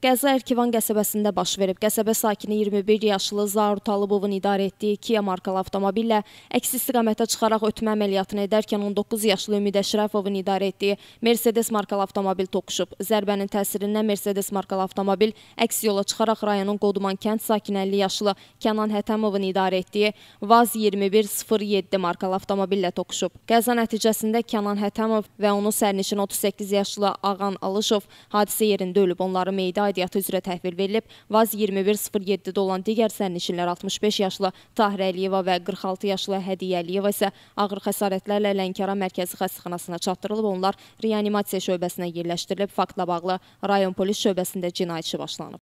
Qəza Ərkivan qəsəbəsində baş verib. Qəsəbə sakini 21 yaşlı Zaur Talıbovun idarə etdiyi Kia markalı avtomobillə əks istiqamətə çıxaraq ötmə əməliyyatını edərkən 19 yaşlı Ümid Əşrəfovun idarə etdiyi Mercedes markalı avtomobil toqquşub. Zərbənin təsirindən Mercedes markalı avtomobil əks yola çıxaraq rayonun Qoduman kənd sakini 50 yaşlı Kənan Hətəmovun idarə etdiyi Vaz 2107 markalı avtomobillə toqquşub. Qəza nəticəsində Kənan Hətəmov və onun sərnişini 38 yaşlı Ağan Alışov hadisə yerində ölüb. Onları meydə aidiyyatı üzrə təhvil verilib. Vaz 21.07-də olan digər sərnişinlər 65 yaşlı Tahir Əliyeva və 46 yaşlı Hədiyə Əliyeva isə ağır xəsarətlərlə Lənkəran mərkəzi xəstəxanasına çatdırılıb. Onlar reanimasiya şöbəsinə yerləşdirilib. Faktla bağlı rayon polis şöbəsində cinayət işi başlanıb.